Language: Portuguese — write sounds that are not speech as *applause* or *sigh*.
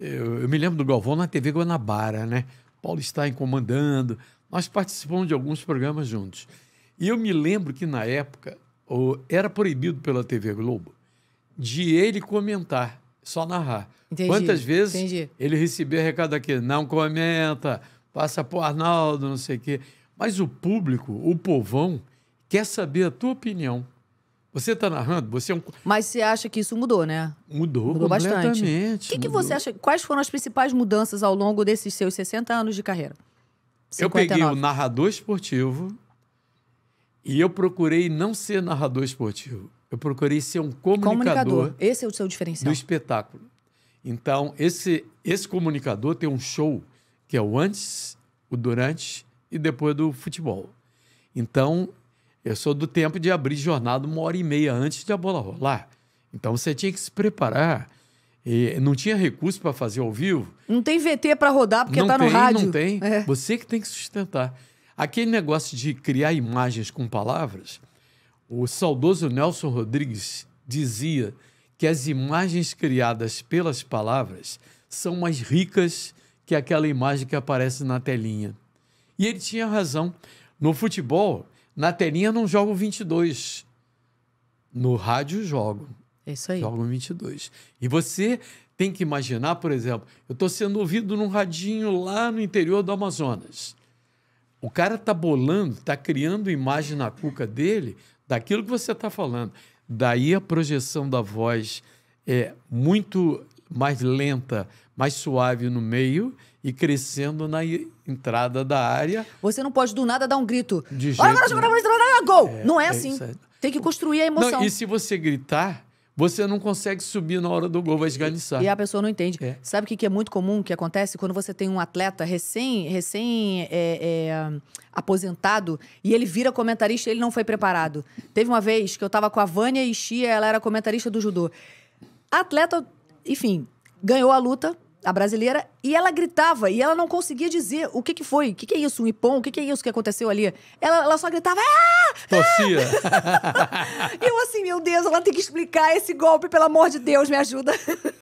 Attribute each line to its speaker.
Speaker 1: Eu, eu me lembro do Galvão na TV Guanabara, né? Paulo está comandando. Nós participamos de alguns programas juntos. E eu me lembro que na época era proibido pela TV Globo de ele comentar, só narrar. Entendi, Quantas vezes entendi. ele recebia recado aqui, não comenta, passa pro Arnaldo, não sei o quê. Mas o público, o povão, quer saber a tua opinião. Você está narrando, você é um.
Speaker 2: Mas você acha que isso mudou, né?
Speaker 1: Mudou, mudou bastante. O que, que você acha?
Speaker 2: Quais foram as principais mudanças ao longo desses seus 60 anos de carreira?
Speaker 1: 59. Eu peguei o narrador esportivo e eu procurei não ser narrador esportivo. Eu procurei ser um comunicador. Comunicador.
Speaker 2: Esse é o seu diferencial. Do
Speaker 1: espetáculo. Então, esse, esse comunicador tem um show que é o antes, o durante e depois do futebol. Então, eu sou do tempo de abrir jornada uma hora e meia antes de a bola rolar. Então você tinha que se preparar. E não tinha recurso para fazer ao vivo.
Speaker 2: Não tem VT para rodar porque não tá tem, no rádio. Não tem,
Speaker 1: é. Você que tem que sustentar. Aquele negócio de criar imagens com palavras, o saudoso Nelson Rodrigues dizia que as imagens criadas pelas palavras são mais ricas que aquela imagem que aparece na telinha. E ele tinha razão. No futebol, na telinha não jogo 22. No rádio jogo. É isso aí. Jogo 22. E você tem que imaginar, por exemplo, eu estou sendo ouvido num radinho lá no interior do Amazonas. O cara está bolando, está criando imagem na cuca dele daquilo que você está falando. Daí a projeção da voz é muito mais lenta, mais suave no meio e crescendo na entrada da área. Você não pode do nada dar um grito. De jeito Olha, agora,
Speaker 2: agora, gol! É, não é, é assim. Tem que construir a emoção. Não, e se
Speaker 1: você gritar, você não consegue subir na hora do gol, vai esganiçar. E, e a
Speaker 2: pessoa não entende. É. Sabe o que, que, é muito comum que acontece quando você tem um atleta recém, recém é, é, aposentado e ele vira comentarista e ele não foi preparado? Teve uma vez que eu estava com a Vânia e Xia, ela era comentarista do judô. A atleta enfim, ganhou a luta, a brasileira, e ela gritava, e ela não conseguia dizer o que que foi, o que que é isso, um ipom, o que que é isso que aconteceu ali. Ela, ela só gritava, ah!
Speaker 1: Tossia! *laughs*
Speaker 2: e eu assim, meu Deus, ela tem que explicar esse golpe, pelo amor de Deus, me ajuda.